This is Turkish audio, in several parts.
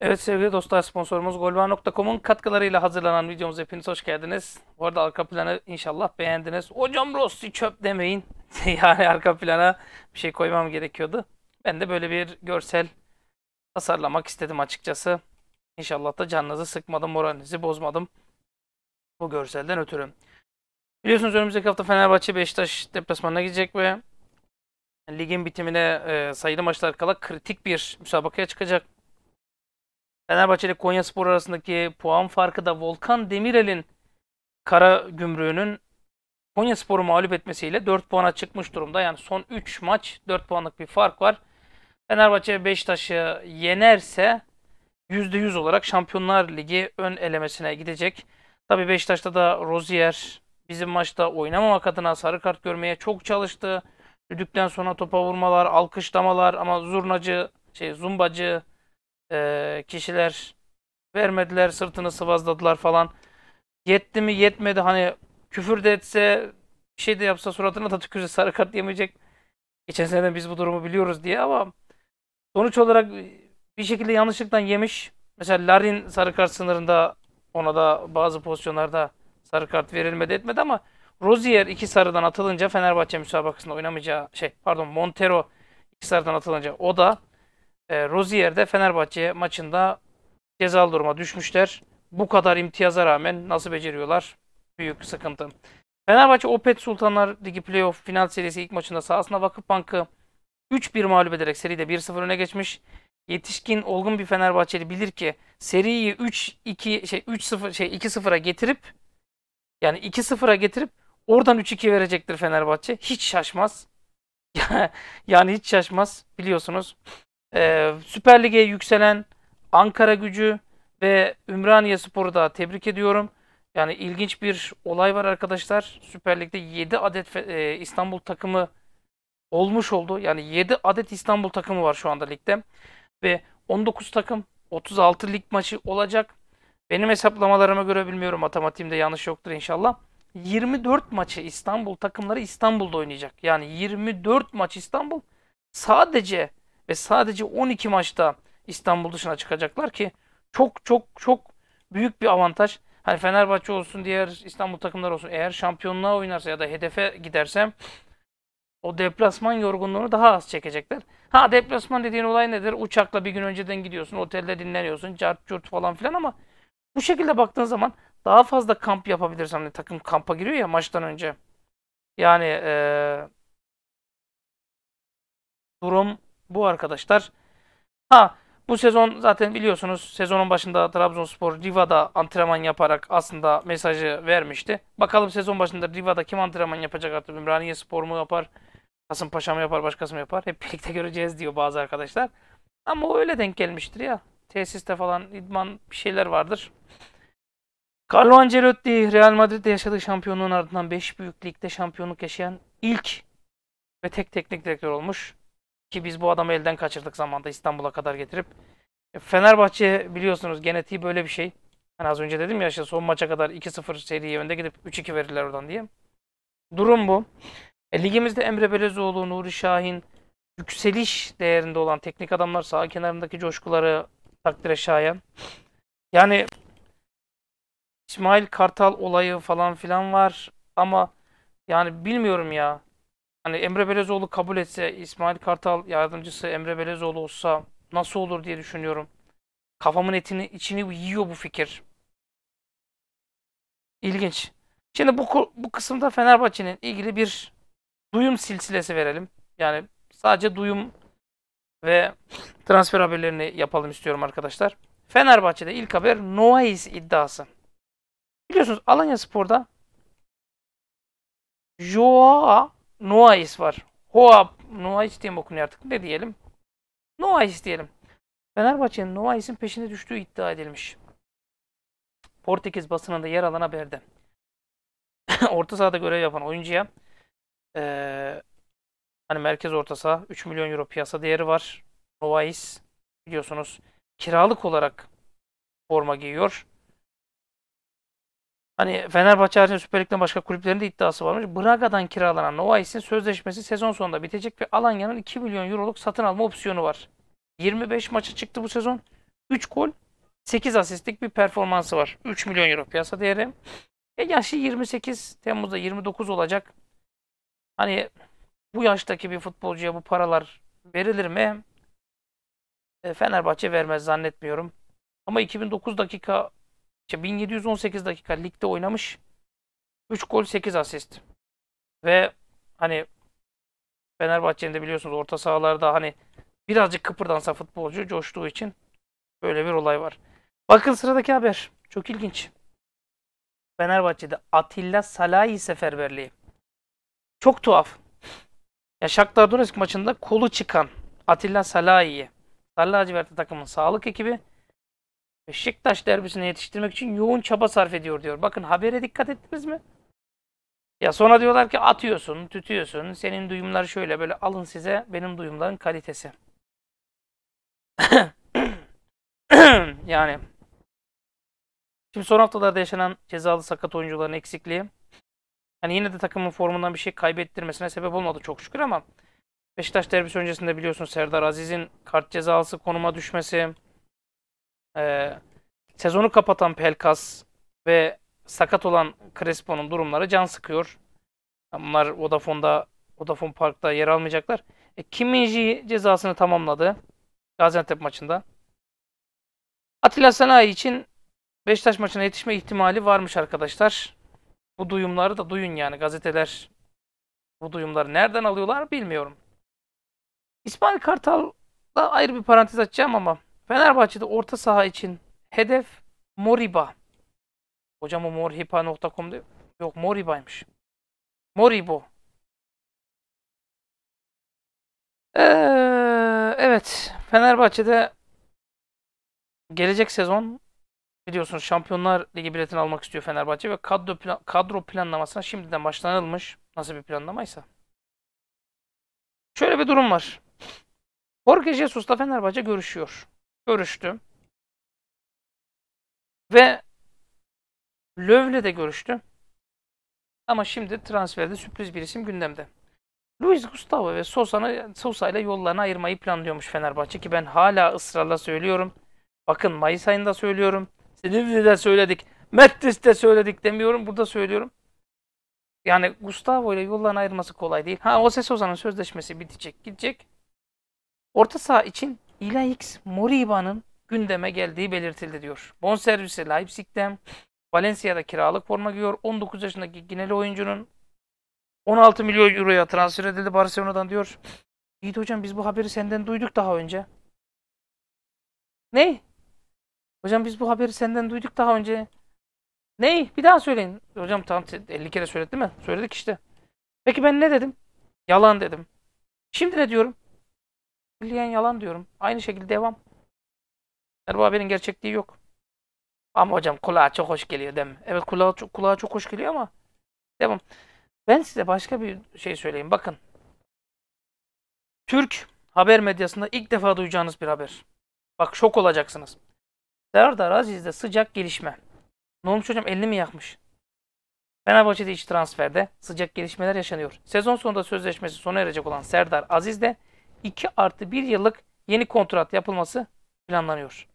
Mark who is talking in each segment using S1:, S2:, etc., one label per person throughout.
S1: Evet sevgili dostlar sponsorumuz golvan.com'un katkılarıyla hazırlanan videomuza hepiniz hoş geldiniz. Bu arada arka planı inşallah beğendiniz. Hocam Rossi çöp demeyin. yani arka plana bir şey koymam gerekiyordu. Ben de böyle bir görsel tasarlamak istedim açıkçası. İnşallah da canınızı sıkmadım, moralinizi bozmadım. Bu görselden ötürü. Biliyorsunuz önümüzdeki hafta Fenerbahçe Beşiktaş deplasmanına gidecek ve ligin bitimine e, sayılı maçlar kala kritik bir müsabakaya çıkacak. Fenerbahçe ile Konya Spor arasındaki puan farkı da Volkan Demirel'in kara gümrüğünün Konya Spor'u mağlup etmesiyle 4 puana çıkmış durumda. Yani son 3 maç 4 puanlık bir fark var. Fenerbahçe Beşiktaş'ı yenerse %100 olarak Şampiyonlar Ligi ön elemesine gidecek. Tabi Beşiktaş'ta da Rozier bizim maçta oynamamak adına sarı kart görmeye çok çalıştı. Düdükten sonra topa vurmalar, alkışlamalar ama zurnacı, şey zumbacı e, kişiler vermediler, sırtını sıvazladılar falan. Yetti mi yetmedi hani küfür de etse bir şey de yapsa suratına da tükürse sarı kart yemeyecek. Geçen seneden biz bu durumu biliyoruz diye ama sonuç olarak bir şekilde yanlışlıktan yemiş. Mesela Larin sarı kart sınırında ona da bazı pozisyonlarda sarı kart verilmedi etmedi ama Rozier iki sarıdan atılınca Fenerbahçe müsabakasında oynamayacağı şey pardon Montero iki sarıdan atılınca o da e, Rozier Fenerbahçe maçında cezalı duruma düşmüşler. Bu kadar imtiyaza rağmen nasıl beceriyorlar? Büyük sıkıntı. Fenerbahçe Opet Sultanlar Ligi Playoff final serisi ilk maçında sahasında sahasına Bankı 3-1 mağlup ederek seride 1-0 öne geçmiş. Yetişkin olgun bir Fenerbahçeli bilir ki seriyi 3-2 şey 3-0 şey 2-0'a getirip yani 2-0'a getirip oradan 3-2 verecektir Fenerbahçe. Hiç şaşmaz. yani hiç şaşmaz biliyorsunuz. Ee, Süper Lig'e yükselen Ankara gücü ve Ümraniye Spor'u da tebrik ediyorum. Yani ilginç bir olay var arkadaşlar. Süper Lig'de 7 adet e, İstanbul takımı olmuş oldu. Yani 7 adet İstanbul takımı var şu anda ligde. Ve 19 takım 36 lig maçı olacak. Benim hesaplamalarıma göre bilmiyorum matematiğimde yanlış yoktur inşallah. 24 maçı İstanbul takımları İstanbul'da oynayacak. Yani 24 maç İstanbul sadece ve sadece 12 maçta İstanbul dışına çıkacaklar ki çok çok çok büyük bir avantaj. Hani Fenerbahçe olsun diğer İstanbul takımları olsun eğer şampiyonluğa oynarsa ya da hedefe gidersem o deplasman yorgunluğunu daha az çekecekler. Ha deplasman dediğin olay nedir? Uçakla bir gün önceden gidiyorsun, otelde dinleniyorsun, cart curt falan filan ama bu şekilde baktığın zaman daha fazla kamp yapabilirsin. Hani takım kampa giriyor ya maçtan önce. Yani ee, durum bu arkadaşlar. Ha bu sezon zaten biliyorsunuz sezonun başında Trabzonspor Riva'da antrenman yaparak aslında mesajı vermişti. Bakalım sezon başında Riva'da kim antrenman yapacak artık? Ümraniye Spor mu yapar? Kasımpaşa mı yapar? Başkası mı yapar? Hep birlikte göreceğiz diyor bazı arkadaşlar. Ama o öyle denk gelmiştir ya. Tesiste falan idman bir şeyler vardır. Carlo Ancelotti Real Madrid'de yaşadığı şampiyonluğun ardından 5 büyük ligde şampiyonluk yaşayan ilk ve tek teknik direktör olmuş. Ki biz bu adamı elden kaçırdık zamanda İstanbul'a kadar getirip. E, Fenerbahçe biliyorsunuz genetiği böyle bir şey. Hani az önce dedim ya işte son maça kadar 2-0 seriye önde gidip 3-2 verirler oradan diye. Durum bu. E, ligimizde Emre Belezoğlu, Nuri Şahin yükseliş değerinde olan teknik adamlar sağ kenarındaki coşkuları takdire şayan. Yani İsmail Kartal olayı falan filan var ama yani bilmiyorum ya hani Emre Belezoğlu kabul etse, İsmail Kartal yardımcısı Emre Belezoğlu olsa nasıl olur diye düşünüyorum. Kafamın etini içini yiyor bu fikir. İlginç. Şimdi bu bu kısımda Fenerbahçe'nin ilgili bir duyum silsilesi verelim. Yani sadece duyum ve transfer haberlerini yapalım istiyorum arkadaşlar. Fenerbahçe'de ilk haber Noais iddiası. Biliyorsunuz Alanya Spor'da Joao Nuais var. Hoa Nuais diye mi okunuyor artık? Ne diyelim? Nuais diyelim. Fenerbahçe'nin Nuais'in peşine düştüğü iddia edilmiş. Portekiz basınında yer alan haberde. orta sahada görev yapan oyuncuya ee, hani merkez orta saha 3 milyon euro piyasa değeri var. Novais biliyorsunuz kiralık olarak forma giyiyor. Hani Fenerbahçe haricinde Süper Lig'den başka kulüplerin de iddiası varmış. Braga'dan kiralanan Novais'in sözleşmesi sezon sonunda bitecek ve Alanya'nın 2 milyon euroluk satın alma opsiyonu var. 25 maça çıktı bu sezon. 3 gol, 8 asistlik bir performansı var. 3 milyon euro piyasa değeri. E yaşı 28, Temmuz'da 29 olacak. Hani bu yaştaki bir futbolcuya bu paralar verilir mi? E, Fenerbahçe vermez zannetmiyorum. Ama 2009 dakika işte 1718 dakika ligde oynamış. 3 gol 8 asist. Ve hani Fenerbahçe'nin de biliyorsunuz orta sahalarda hani birazcık kıpırdansa futbolcu coştuğu için böyle bir olay var. Bakın sıradaki haber. Çok ilginç. Fenerbahçe'de Atilla Salahi seferberliği. Çok tuhaf. Ya Shakhtar Donetsk maçında kolu çıkan Atilla Salahi'yi Sarı Lacivertli takımın sağlık ekibi Beşiktaş derbisine yetiştirmek için yoğun çaba sarf ediyor diyor. Bakın habere dikkat ettiniz mi? Ya sonra diyorlar ki atıyorsun, tütüyorsun. Senin duyumlar şöyle böyle alın size benim duyumların kalitesi. yani şimdi son haftalarda yaşanan cezalı sakat oyuncuların eksikliği hani yine de takımın formundan bir şey kaybettirmesine sebep olmadı çok şükür ama Beşiktaş derbisi öncesinde biliyorsun Serdar Aziz'in kart cezalısı konuma düşmesi, e, sezonu kapatan Pelkas ve sakat olan Crespo'nun durumları can sıkıyor. Bunlar Vodafone'da, Vodafone Park'ta yer almayacaklar. E, Kim Minji cezasını tamamladı Gaziantep maçında. Atilla Sanayi için Beşiktaş maçına yetişme ihtimali varmış arkadaşlar. Bu duyumları da duyun yani gazeteler bu duyumları nereden alıyorlar bilmiyorum. İsmail Kartal'la ayrı bir parantez açacağım ama Fenerbahçe'de orta saha için hedef Moriba. Hocam o morhipa.com'da yok Moriba'ymış. Moribo. Ee, evet. Fenerbahçe'de gelecek sezon biliyorsunuz Şampiyonlar Ligi biletini almak istiyor Fenerbahçe ve kadro, plan, kadro planlamasına şimdiden başlanılmış. Nasıl bir planlamaysa. Şöyle bir durum var. Jorge Jesus'la Fenerbahçe görüşüyor. Görüştüm. Ve Löv'le de görüştüm. Ama şimdi transferde sürpriz bir isim gündemde. Luis Gustavo ve Sosa'nı Sosa ile yollarını ayırmayı planlıyormuş Fenerbahçe ki ben hala ısrarla söylüyorum. Bakın Mayıs ayında söylüyorum. de söyledik. de söyledik demiyorum. Burada söylüyorum. Yani Gustavo ile yollarını ayırması kolay değil. Ha Jose Sosa'nın sözleşmesi bitecek, gidecek. Orta saha için İlaix Moriba'nın gündeme geldiği belirtildi diyor. Bonservisi Leipzig'ten, Valencia'da kiralık forma giyiyor. 19 yaşındaki Gineli oyuncunun 16 milyon euroya transfer edildi Barcelona'dan diyor. Yiğit hocam biz bu haberi senden duyduk daha önce. Ne? Hocam biz bu haberi senden duyduk daha önce. Ne? Bir daha söyleyin. Hocam tam 50 kere söyledim mi? Söyledik işte. Peki ben ne dedim? Yalan dedim. Şimdi ne diyorum? Külliyen yalan diyorum. Aynı şekilde devam. Her bu haberin gerçekliği yok. Ama hocam kulağa çok hoş geliyor değil mi? Evet kulağa çok, kulağa çok hoş geliyor ama devam. Ben size başka bir şey söyleyeyim. Bakın. Türk haber medyasında ilk defa duyacağınız bir haber. Bak şok olacaksınız. Serdar Aziz'de sıcak gelişme. Ne olmuş hocam elini mi yakmış? Fenerbahçe'de iç transferde sıcak gelişmeler yaşanıyor. Sezon sonunda sözleşmesi sona erecek olan Serdar Aziz'de 2 artı 1 yıllık yeni kontrat yapılması planlanıyor.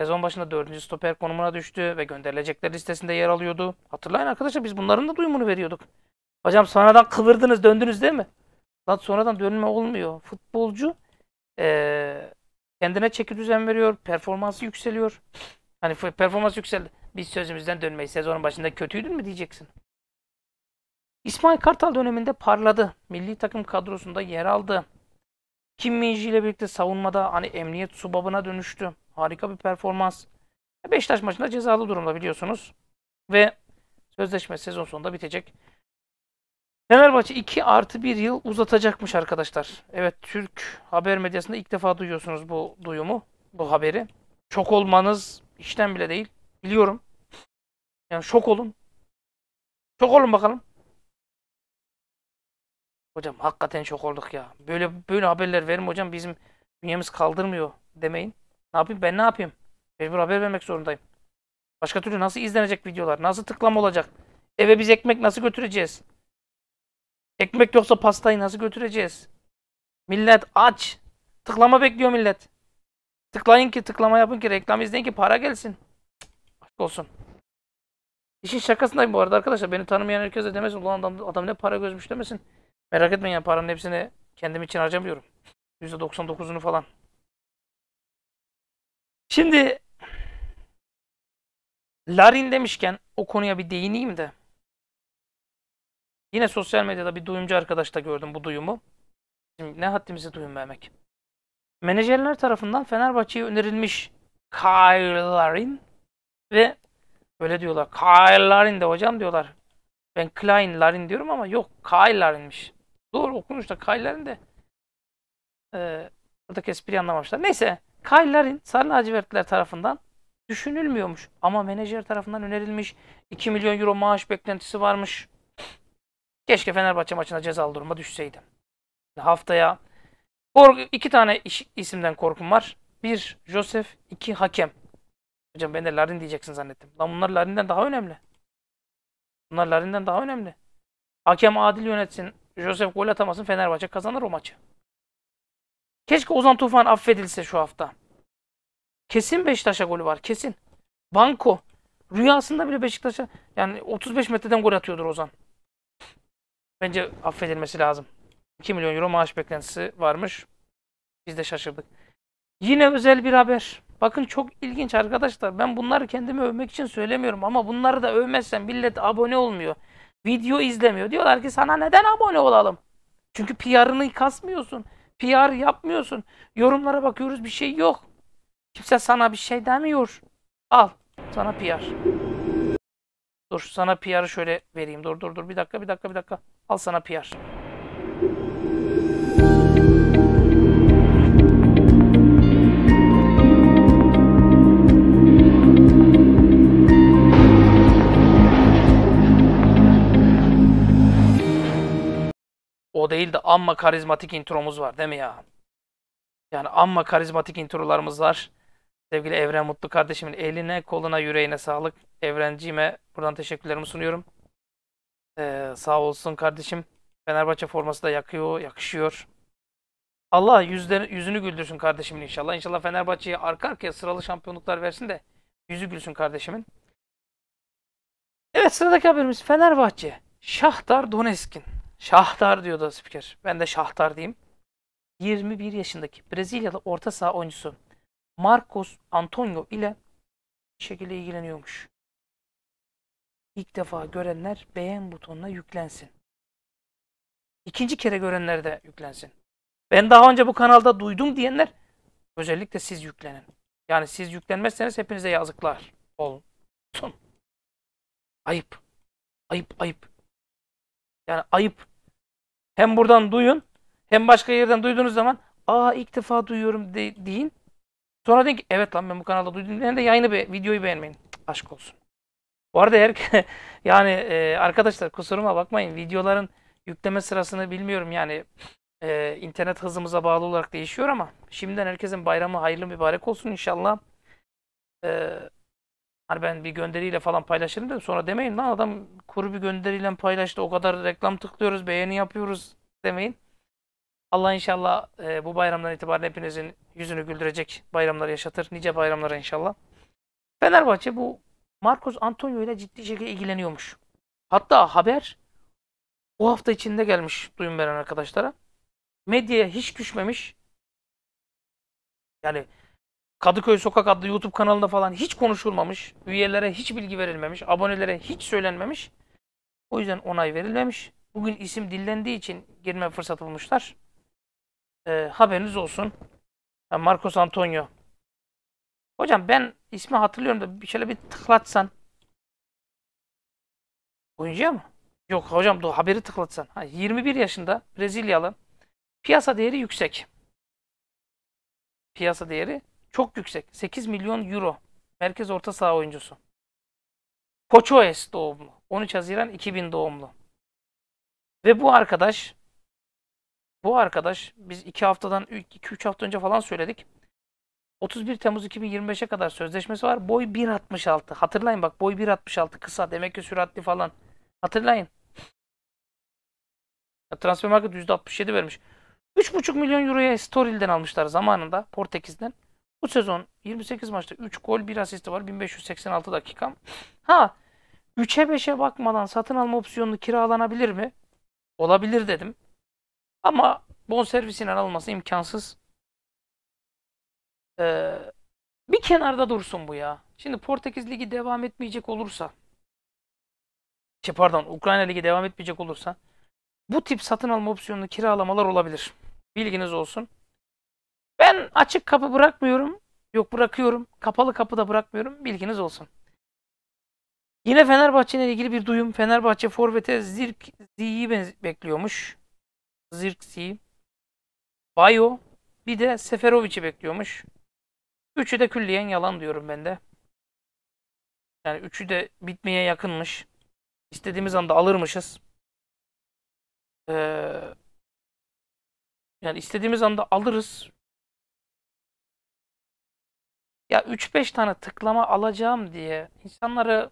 S1: Sezon başında 4. stoper konumuna düştü ve gönderilecekler listesinde yer alıyordu. Hatırlayın arkadaşlar biz bunların da duyumunu veriyorduk. Hocam sonradan kıvırdınız döndünüz değil mi? Lan sonradan dönme olmuyor. Futbolcu ee, kendine çeki düzen veriyor. Performansı yükseliyor. Hani performans yükseldi. Biz sözümüzden dönmeyiz. Sezonun başında kötüydün mü diyeceksin. İsmail Kartal döneminde parladı. Milli takım kadrosunda yer aldı. Kim Minji ile birlikte savunmada hani emniyet subabına dönüştü. Harika bir performans. Beşiktaş maçında cezalı durumda biliyorsunuz. Ve sözleşme sezon sonunda bitecek. Fenerbahçe 2 artı 1 yıl uzatacakmış arkadaşlar. Evet Türk haber medyasında ilk defa duyuyorsunuz bu duyumu, bu haberi. Şok olmanız işten bile değil. Biliyorum. Yani şok olun. Şok olun bakalım. Hocam hakikaten şok olduk ya. Böyle böyle haberler verim hocam bizim bünyemiz kaldırmıyor demeyin. Ne yapayım ben ne yapayım? Mecbur haber vermek zorundayım. Başka türlü nasıl izlenecek videolar? Nasıl tıklama olacak? Eve biz ekmek nasıl götüreceğiz? Ekmek yoksa pastayı nasıl götüreceğiz? Millet aç. Tıklama bekliyor millet. Tıklayın ki tıklama yapın ki reklam izleyin ki para gelsin. Aşk olsun. İşin şakasındayım bu arada arkadaşlar. Beni tanımayan herkese demesin. Ulan adam, adam ne para gözmüş demesin. Merak etmeyin ya paranın hepsini kendim için harcamıyorum. %99'unu falan. Şimdi Larin demişken o konuya bir değineyim de. Yine sosyal medyada bir duyumcu arkadaşta gördüm bu duyumu. Şimdi ne haddimizi duyum vermek. Menajerler tarafından Fenerbahçe'ye önerilmiş Kyle Larin ve böyle diyorlar. Kyle Larin de hocam diyorlar. Ben Klein Larin diyorum ama yok Kyle Larin'miş. Doğru okunuşta Kayler'in de e, buradaki espriyi anlamamışlar. Neyse kayların sarı lacivertler tarafından düşünülmüyormuş. Ama menajer tarafından önerilmiş. 2 milyon euro maaş beklentisi varmış. Keşke Fenerbahçe maçına cezalı duruma düşseydim. Haftaya korku, iki tane iş, isimden korkum var. Bir Joseph, iki hakem. Hocam ben de Larin diyeceksin zannettim. Lan bunlar Larin'den daha önemli. Bunlar Larin'den daha önemli. Hakem adil yönetsin. Josef gol atamasın Fenerbahçe kazanır o maçı. Keşke Ozan Tufan affedilse şu hafta. Kesin Beşiktaş'a golü var kesin. Banko rüyasında bile Beşiktaş'a yani 35 metreden gol atıyordur Ozan. Bence affedilmesi lazım. 2 milyon euro maaş beklentisi varmış. Biz de şaşırdık. Yine özel bir haber. Bakın çok ilginç arkadaşlar. Ben bunları kendimi övmek için söylemiyorum ama bunları da övmezsem millet abone olmuyor video izlemiyor. Diyorlar ki sana neden abone olalım? Çünkü PR'ını kasmıyorsun. PR yapmıyorsun. Yorumlara bakıyoruz bir şey yok. Kimse sana bir şey demiyor. Al sana PR. Dur sana PR'ı şöyle vereyim. Dur dur dur bir dakika bir dakika bir dakika. Al sana PR. O değil de amma karizmatik intromuz var değil mi ya? Yani amma karizmatik introlarımız var. Sevgili Evren Mutlu kardeşimin eline, koluna, yüreğine sağlık. Evrenciğime buradan teşekkürlerimi sunuyorum. Ee, sağ olsun kardeşim. Fenerbahçe forması da yakıyor, yakışıyor. Allah yüzleri, yüzünü güldürsün kardeşimin inşallah. İnşallah Fenerbahçe'ye arka arkaya sıralı şampiyonluklar versin de yüzü gülsün kardeşimin. Evet sıradaki haberimiz Fenerbahçe. Şahtar Donetsk'in Şahtar diyordu spiker. Ben de Şahtar diyeyim. 21 yaşındaki Brezilyalı orta saha oyuncusu Marcos Antonio ile bir şekilde ilgileniyormuş. İlk defa görenler beğen butonuna yüklensin. İkinci kere görenler de yüklensin. Ben daha önce bu kanalda duydum diyenler özellikle siz yüklenin. Yani siz yüklenmezseniz hepinize yazıklar olsun. Ayıp. Ayıp ayıp. Yani ayıp. Hem buradan duyun hem başka yerden duyduğunuz zaman aa ilk defa duyuyorum de, deyin. Sonra deyin ki evet lan ben bu kanalda duydum. Hem de yayını be videoyu beğenmeyin. Cık, aşk olsun. Bu arada her yani e, arkadaşlar kusuruma bakmayın. Videoların yükleme sırasını bilmiyorum yani e, internet hızımıza bağlı olarak değişiyor ama şimdiden herkesin bayramı hayırlı mübarek olsun inşallah. E, Hani ben bir gönderiyle falan paylaşırım dedim. Sonra demeyin lan adam kuru bir gönderiyle paylaştı. O kadar reklam tıklıyoruz, beğeni yapıyoruz demeyin. Allah inşallah e, bu bayramdan itibaren hepinizin yüzünü güldürecek bayramlar yaşatır. Nice bayramlar inşallah. Fenerbahçe bu Marcos Antonio ile ciddi şekilde ilgileniyormuş. Hatta haber bu hafta içinde gelmiş duyum veren arkadaşlara. Medyaya hiç düşmemiş. Yani Kadıköy Sokak adlı YouTube kanalında falan hiç konuşulmamış. Üyelere hiç bilgi verilmemiş. Abonelere hiç söylenmemiş. O yüzden onay verilmemiş. Bugün isim dillendiği için girme fırsatı bulmuşlar. E, haberiniz olsun. Marcos Antonio. Hocam ben ismi hatırlıyorum da şöyle bir tıklatsan. Oyuncuya mı? Yok hocam dur, haberi tıklatsan. Ha, 21 yaşında Brezilyalı. Piyasa değeri yüksek. Piyasa değeri çok yüksek. 8 milyon euro. Merkez orta saha oyuncusu. Koçoes doğumlu. 13 Haziran 2000 doğumlu. Ve bu arkadaş bu arkadaş biz 2 haftadan 2-3 hafta önce falan söyledik. 31 Temmuz 2025'e kadar sözleşmesi var. Boy 1.66. Hatırlayın bak boy 1.66 kısa demek ki süratli falan. Hatırlayın. Transfer market %67 vermiş. 3.5 milyon euroya Storil'den almışlar zamanında Portekiz'den. Bu sezon 28 maçta 3 gol 1 asisti var. 1586 dakika. Ha 3'e 5'e bakmadan satın alma opsiyonunu kiralanabilir mi? Olabilir dedim. Ama bon bonservisinden alması imkansız. Ee, bir kenarda dursun bu ya. Şimdi Portekiz Ligi devam etmeyecek olursa şey pardon Ukrayna Ligi devam etmeyecek olursa bu tip satın alma opsiyonlu kiralamalar olabilir. Bilginiz olsun. Ben açık kapı bırakmıyorum. Yok bırakıyorum. Kapalı kapı da bırakmıyorum. Bilginiz olsun. Yine Fenerbahçe ile ilgili bir duyum. Fenerbahçe Forvet'e Zirk Z'yi bekliyormuş. Zirk Z'yi. Bayo bir de Seferovic'i bekliyormuş. Üçü de külliyen yalan diyorum ben de. Yani üçü de bitmeye yakınmış. İstediğimiz anda alırmışız. Ee, yani istediğimiz anda alırız ya 3-5 tane tıklama alacağım diye insanları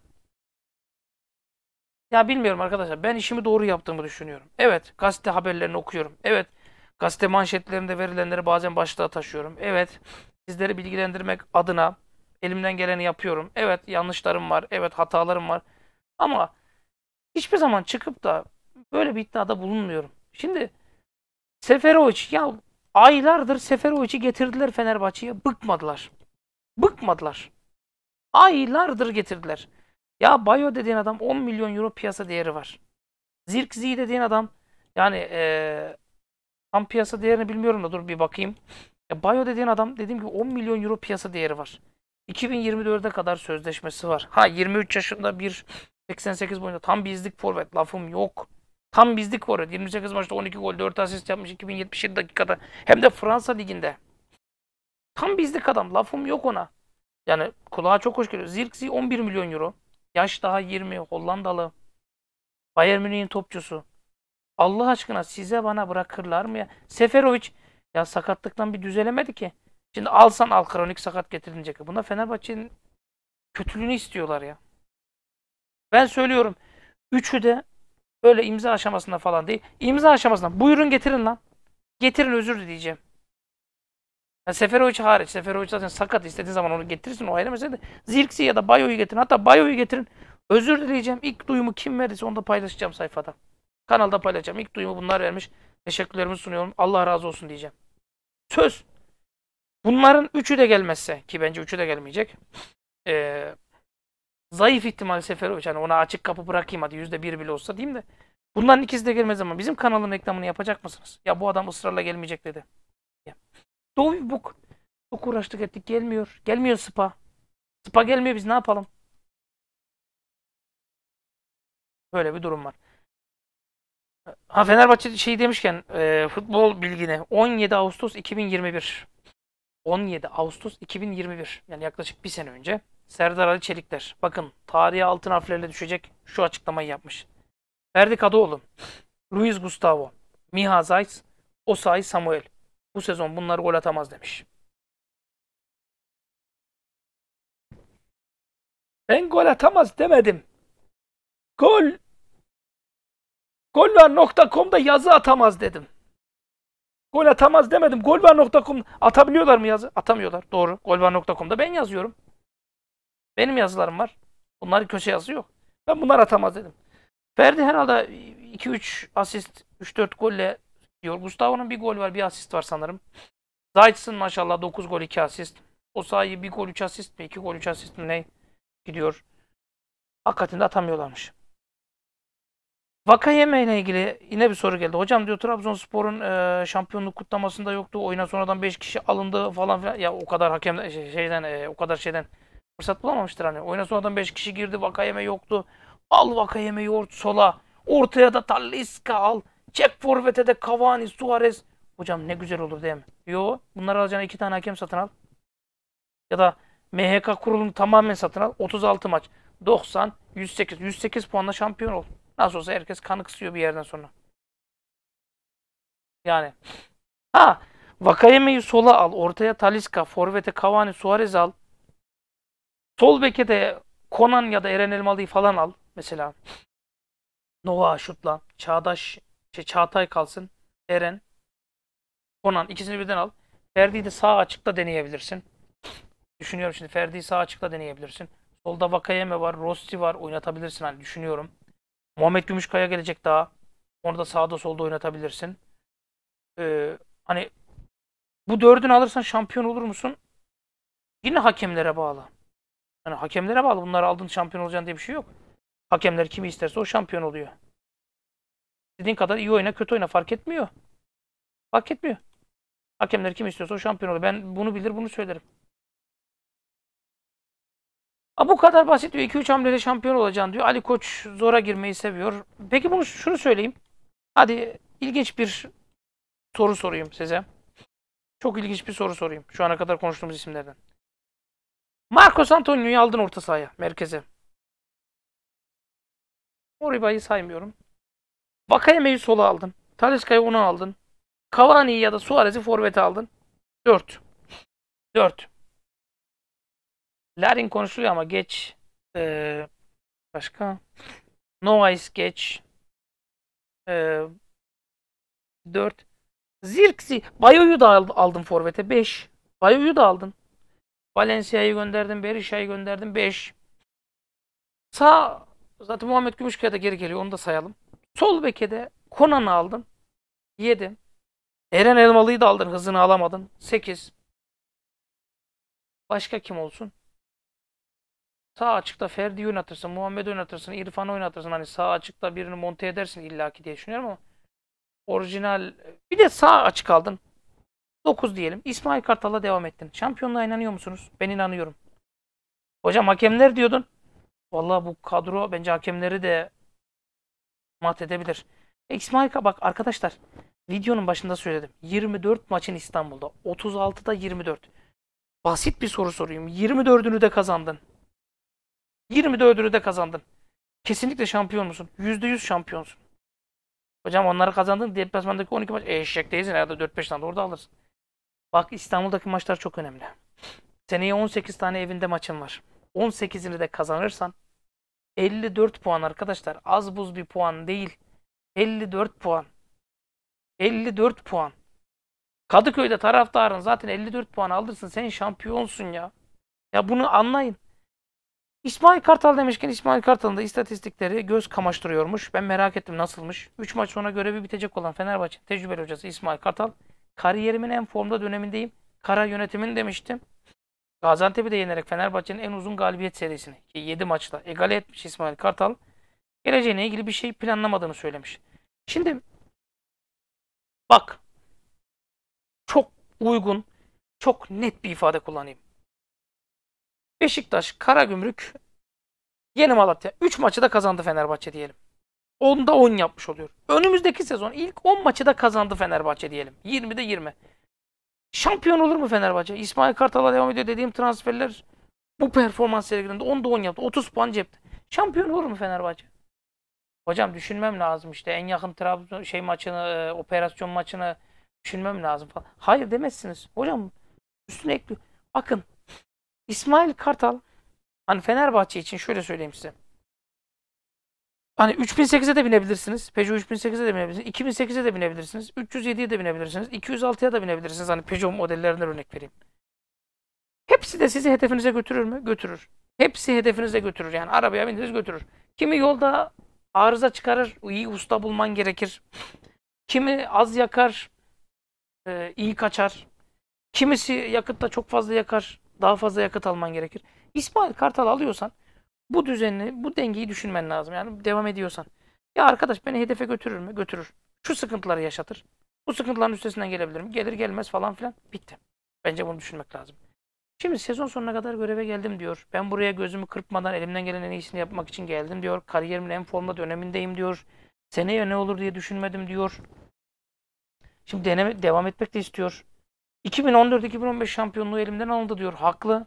S1: ya bilmiyorum arkadaşlar ben işimi doğru yaptığımı düşünüyorum. Evet gazete haberlerini okuyorum. Evet gazete manşetlerinde verilenleri bazen başlığa taşıyorum. Evet sizleri bilgilendirmek adına elimden geleni yapıyorum. Evet yanlışlarım var. Evet hatalarım var. Ama hiçbir zaman çıkıp da böyle bir iddiada bulunmuyorum. Şimdi Seferovic ya aylardır Seferovic'i getirdiler Fenerbahçe'ye bıkmadılar. Bıkmadılar. Aylardır getirdiler. Ya Bayo dediğin adam 10 milyon euro piyasa değeri var. Zirkzi dediğin adam yani ee, tam piyasa değerini bilmiyorum da dur bir bakayım. Ya Bayo dediğin adam dediğim gibi 10 milyon euro piyasa değeri var. 2024'e kadar sözleşmesi var. Ha 23 yaşında bir 88 boyunda tam bizlik forvet lafım yok. Tam bizlik forvet. 28 maçta 12 gol 4 asist yapmış 2077 dakikada. Hem de Fransa liginde. Tam bizlik adam. Lafım yok ona. Yani kulağa çok hoş geliyor. Zirkzee 11 milyon euro. Yaş daha 20. Hollandalı. Bayern Münih'in topçusu. Allah aşkına size bana bırakırlar mı ya? Seferovic ya sakatlıktan bir düzelemedi ki. Şimdi alsan al kronik sakat getirilecek. Buna Fenerbahçe'nin kötülüğünü istiyorlar ya. Ben söylüyorum. Üçü de böyle imza aşamasında falan değil. İmza aşamasında buyurun getirin lan. Getirin özür dileyeceğim. Yani Seferovic hariç. Seferovic zaten sakat. istediğin zaman onu getirirsin. O ayrı mesele de. Zirksi ya da Bayo'yu getirin. Hatta Bayo'yu getirin. Özür dileyeceğim. İlk duyumu kim verdiyse onu da paylaşacağım sayfada. Kanalda paylaşacağım. İlk duyumu bunlar vermiş. Teşekkürlerimi sunuyorum. Allah razı olsun diyeceğim. Söz. Bunların üçü de gelmezse ki bence üçü de gelmeyecek. Ee, zayıf ihtimal sefer Seferovic. yani ona açık kapı bırakayım hadi yüzde bir bile olsa diyeyim de. Bunların ikisi de gelmez ama bizim kanalın reklamını yapacak mısınız? Ya bu adam ısrarla gelmeyecek dedi. Doğu bir bok. Çok uğraştık ettik gelmiyor. Gelmiyor spa. Spa gelmiyor biz ne yapalım? Böyle bir durum var. Ha Fenerbahçe şey demişken e, futbol bilgine 17 Ağustos 2021. 17 Ağustos 2021 yani yaklaşık bir sene önce Serdar Ali Çelikler bakın tarihe altın harflerle düşecek şu açıklamayı yapmış. Ferdi Kadıoğlu, Luis Gustavo, Miha Zayt, Osay Samuel. Bu sezon bunlar gol atamaz demiş. Ben gol atamaz demedim. Gol golvar.com'da yazı atamaz dedim. Gol atamaz demedim. Golvar.com atabiliyorlar mı yazı? Atamıyorlar. Doğru. Golvar.com'da ben yazıyorum. Benim yazılarım var. Bunlar köşe yazı yok. Ben bunlar atamaz dedim. Ferdi herhalde 2-3 asist, 3-4 golle bekliyor. Gustavo'nun bir gol var, bir asist var sanırım. Zayt'sın maşallah 9 gol 2 asist. O sayı 1 gol 3 asist mi? 2 gol 3 asist mi ne? Gidiyor. Hakikaten de atamıyorlarmış. Vakayeme ile ilgili yine bir soru geldi. Hocam diyor Trabzonspor'un e, şampiyonluk kutlamasında yoktu. Oyuna sonradan 5 kişi alındı falan filan. Ya o kadar hakem şey, şeyden e, o kadar şeyden fırsat bulamamıştır hani. Oyuna sonradan 5 kişi girdi. vaka Vakayeme yoktu. Al vaka Vakayeme yoğurt sola. Ortaya da Taliska al. Çek forvete de Cavani, Suarez. Hocam ne güzel olur değil mi? Yo. Bunları alacağına iki tane hakem satın al. Ya da MHK kurulunu tamamen satın al. 36 maç. 90, 108. 108 puanla şampiyon ol. Nasıl olsa herkes kanı kısıyor bir yerden sonra. Yani. Ha. Vakayeme'yi sola al. Ortaya Taliska, Forvet'e Cavani, Suarez al. Sol beke de Conan ya da Eren Elmalı'yı falan al. Mesela Nova Şutlan, Çağdaş şey, Çağatay kalsın. Eren. Konan. ikisini birden al. Ferdi'yi de sağ açıkta deneyebilirsin. Düşünüyorum şimdi. Ferdi'yi sağ açıkta deneyebilirsin. Solda Vakayeme var. Rossi var. Oynatabilirsin. Hani düşünüyorum. Muhammed Gümüşkaya gelecek daha. Onu da sağda solda oynatabilirsin. Ee, hani bu dördünü alırsan şampiyon olur musun? Yine hakemlere bağlı. Yani hakemlere bağlı. Bunları aldın şampiyon olacaksın diye bir şey yok. Hakemler kimi isterse o şampiyon oluyor. Dediğin kadar iyi oyna kötü oyna fark etmiyor. Fark etmiyor. Hakemler kim istiyorsa o şampiyon olur. Ben bunu bilir bunu söylerim. A bu kadar basit diyor. 2-3 hamlede şampiyon olacaksın diyor. Ali Koç zora girmeyi seviyor. Peki bunu şunu söyleyeyim. Hadi ilginç bir soru sorayım size. Çok ilginç bir soru sorayım. Şu ana kadar konuştuğumuz isimlerden. Marcos Antonio'yu aldın orta sahaya, merkeze. Oriba'yı saymıyorum. Vakayeme'yi sola aldın. Talisca'yı onu aldın. Cavani'yi ya da Suarez'i forvete aldın. 4. 4. Larin konuşuyor ama geç. Ee, başka? Noise geç. Ee, 4. Zirksi. Bayo'yu da aldın forvete. 5. Bayo'yu da aldın, Valencia'yı gönderdim. Berisha'yı gönderdim. 5. Sağ zaten Muhammed Gümüşkaya da geri geliyor. Onu da sayalım. Sol bekede Konan'ı aldın. 7. Eren Elmalı'yı da aldın. Hızını alamadın. 8. Başka kim olsun? Sağ açıkta Ferdi oynatırsın, Muhammed oynatırsın, İrfan oynatırsın. Hani sağ açıkta birini monte edersin illaki diye düşünüyorum ama orijinal bir de sağ açık aldın. 9 diyelim. İsmail Kartal'la devam ettin. Şampiyonluğa inanıyor musunuz? Ben inanıyorum. Hocam hakemler diyordun. Vallahi bu kadro bence hakemleri de mat edebilir. Exmarka bak arkadaşlar videonun başında söyledim. 24 maçın İstanbul'da. 36'da 24. Basit bir soru sorayım. 24'ünü de kazandın. 24'ünü de kazandın. Kesinlikle şampiyon musun? %100 şampiyonsun. Hocam onları kazandın. Deplasmandaki 12 maç. E, eşek değilsin. Herhalde 4-5 tane orada alırsın. Bak İstanbul'daki maçlar çok önemli. Seneye 18 tane evinde maçın var. 18'ini de kazanırsan 54 puan arkadaşlar. Az buz bir puan değil. 54 puan. 54 puan. Kadıköy'de taraftarın zaten 54 puan alırsın. Sen şampiyonsun ya. Ya bunu anlayın. İsmail Kartal demişken İsmail Kartal'ın da istatistikleri göz kamaştırıyormuş. Ben merak ettim nasılmış. 3 maç sonra görevi bitecek olan Fenerbahçe tecrübeli hocası İsmail Kartal. Kariyerimin en formda dönemindeyim. Kara yönetimin demiştim. Gaziantep'i de yenerek Fenerbahçe'nin en uzun galibiyet serisini 7 maçta egale etmiş İsmail Kartal geleceğine ilgili bir şey planlamadığını söylemiş. Şimdi bak çok uygun, çok net bir ifade kullanayım. Beşiktaş, Karagümrük, Yeni Malatya 3 maçı da kazandı Fenerbahçe diyelim. 10'da 10 yapmış oluyor. Önümüzdeki sezon ilk 10 maçı da kazandı Fenerbahçe diyelim. 20'de 20. Şampiyon olur mu Fenerbahçe? İsmail Kartal'a devam ediyor dediğim transferler bu performans sergilinde 10'da 10 yaptı. 30 puan cepte. Şampiyon olur mu Fenerbahçe? Hocam düşünmem lazım işte en yakın Trabzon şey maçını, e, operasyon maçını düşünmem lazım falan. Hayır demezsiniz. Hocam üstüne ekliyor. Bakın İsmail Kartal hani Fenerbahçe için şöyle söyleyeyim size. Hani 3008'e de binebilirsiniz. Peugeot 3008'e de binebilirsiniz. 2008'e de binebilirsiniz. 307'ye de binebilirsiniz. 206'ya da binebilirsiniz. Hani Peugeot modellerinden örnek vereyim. Hepsi de sizi hedefinize götürür mü? Götürür. Hepsi hedefinize götürür. Yani arabaya bindiniz götürür. Kimi yolda arıza çıkarır. iyi usta bulman gerekir. Kimi az yakar. E, iyi kaçar. Kimisi yakıt da çok fazla yakar. Daha fazla yakıt alman gerekir. İsmail Kartal alıyorsan bu düzeni, bu dengeyi düşünmen lazım. Yani devam ediyorsan. Ya arkadaş beni hedefe götürür mü? Götürür. Şu sıkıntıları yaşatır. Bu sıkıntıların üstesinden gelebilirim. Gelir gelmez falan filan. Bitti. Bence bunu düşünmek lazım. Şimdi sezon sonuna kadar göreve geldim diyor. Ben buraya gözümü kırpmadan elimden gelen en iyisini yapmak için geldim diyor. Kariyerimin en formda dönemindeyim diyor. Seneye ne olur diye düşünmedim diyor. Şimdi deneme, devam etmek de istiyor. 2014-2015 şampiyonluğu elimden alındı diyor. Haklı.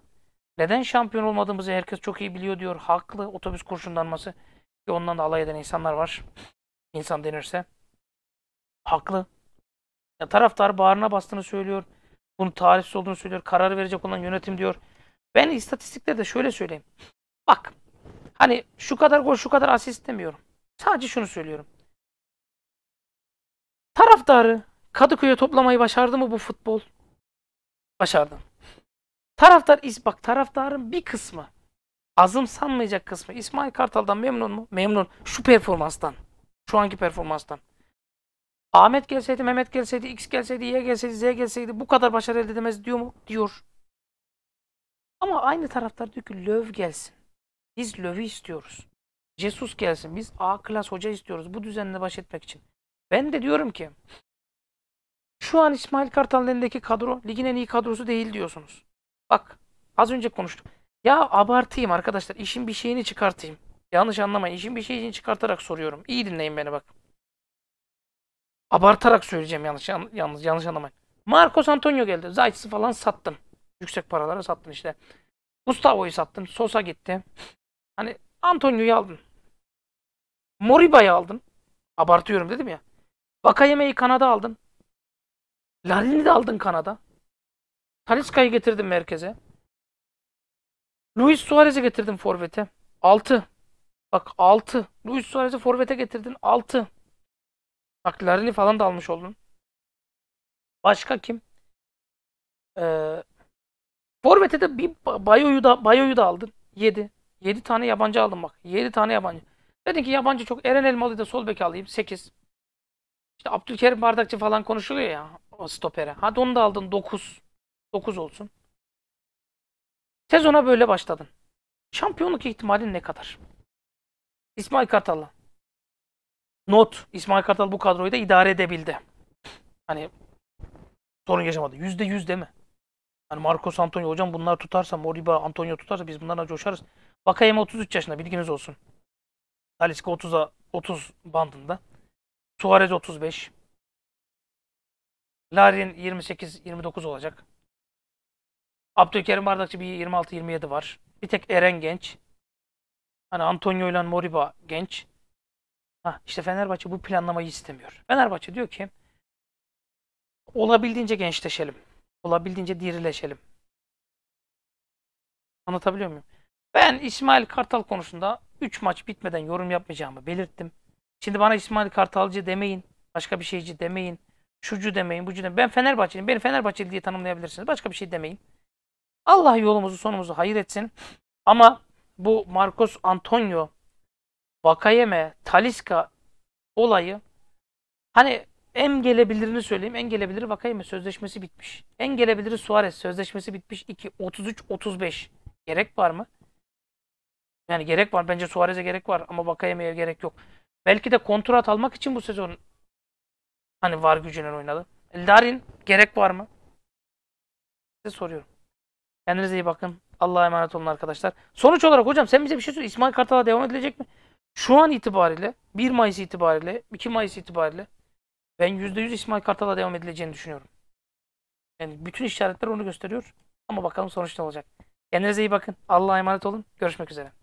S1: Neden şampiyon olmadığımızı herkes çok iyi biliyor diyor. Haklı otobüs kurşunlanması. Ki ondan da alay eden insanlar var. İnsan denirse. Haklı. Ya taraftar bağrına bastığını söylüyor. Bunu tarihsiz olduğunu söylüyor. Karar verecek olan yönetim diyor. Ben istatistiklerde şöyle söyleyeyim. Bak. Hani şu kadar gol şu kadar asist demiyorum. Sadece şunu söylüyorum. Taraftarı Kadıköy'e toplamayı başardı mı bu futbol? Başardı. Taraftar, bak taraftarın bir kısmı azım sanmayacak kısmı İsmail Kartal'dan memnun mu? Memnun. Şu performanstan. Şu anki performanstan. Ahmet gelseydi, Mehmet gelseydi, X gelseydi, Y gelseydi, Z gelseydi bu kadar başarı elde edemez diyor mu? Diyor. Ama aynı taraftar diyor ki Löv gelsin. Biz Löv'ü istiyoruz. Jesus gelsin. Biz A klas hoca istiyoruz. Bu düzenle baş etmek için. Ben de diyorum ki şu an İsmail Kartal'ın elindeki kadro ligin en iyi kadrosu değil diyorsunuz. Bak az önce konuştum. Ya abartayım arkadaşlar. işin bir şeyini çıkartayım. Yanlış anlamayın. işin bir şeyini çıkartarak soruyorum. İyi dinleyin beni bak. Abartarak söyleyeceğim yanlış yanlış yanlış anlamayın. Marcos Antonio geldi. Zayt'sı falan sattın. Yüksek paralara sattın işte. Gustavo'yu sattın. Sosa gitti. Hani Antonio'yu aldın. Moriba'yı aldın. Abartıyorum dedim ya. Vakayeme'yi Kanada aldın. Larin'i de aldın Kanada. Taliska'yı getirdim merkeze. Luis Suarez'i getirdim forvete. 6. Bak 6. Luis Suarez'i forvete getirdin. 6. Bak Larini falan da almış oldun. Başka kim? Ee, forvete de bir Bayo'yu da Bayo da aldın. 7. 7 tane yabancı aldım bak. 7 tane yabancı. Dedin ki yabancı çok. Eren Elmalı'yı da sol bek alayım. 8. İşte Abdülkerim Bardakçı falan konuşuluyor ya o stopere. Hadi onu da aldın 9. 9 olsun. Sezona böyle başladın. Şampiyonluk ihtimalin ne kadar? İsmail Kartal. Not. İsmail Kartal bu kadroyu da idare edebildi. Hani sorun yaşamadı. Yüzde yüz değil mi? Hani Marcos Antonio hocam bunlar tutarsa, Moriba Antonio tutarsa biz bunlarla coşarız. Bakayama 33 yaşında bilginiz olsun. Talisca 30'a 30 bandında. Suarez 35. Larin 28-29 olacak. Abdülkerim Bardakçı bir 26-27 var. Bir tek Eren genç. Hani Antonio ile Moriba genç. Ha işte Fenerbahçe bu planlamayı istemiyor. Fenerbahçe diyor ki olabildiğince gençleşelim. Olabildiğince dirileşelim. Anlatabiliyor muyum? Ben İsmail Kartal konusunda 3 maç bitmeden yorum yapmayacağımı belirttim. Şimdi bana İsmail Kartalcı demeyin. Başka bir şeyci demeyin. Şucu demeyin, bucu demeyin. Ben Fenerbahçeliyim. Beni Fenerbahçeli diye tanımlayabilirsiniz. Başka bir şey demeyin. Allah yolumuzu sonumuzu hayır etsin. Ama bu Marcos Antonio, Bakayeme, Taliska olayı hani en gelebilirini söyleyeyim. En gelebilir Bakayeme sözleşmesi bitmiş. En gelebilir Suarez sözleşmesi bitmiş. 2 33-35 gerek var mı? Yani gerek var. Bence Suarez'e gerek var ama Bakayeme'ye gerek yok. Belki de kontrat almak için bu sezon hani var gücüyle oynadı. Darin gerek var mı? Size soruyorum. Kendinize iyi bakın. Allah'a emanet olun arkadaşlar. Sonuç olarak hocam sen bize bir şey söyle. İsmail Kartal'a devam edilecek mi? Şu an itibariyle 1 Mayıs itibariyle 2 Mayıs itibariyle ben %100 İsmail Kartal'a devam edileceğini düşünüyorum. Yani bütün işaretler onu gösteriyor. Ama bakalım sonuç ne olacak. Kendinize iyi bakın. Allah'a emanet olun. Görüşmek üzere.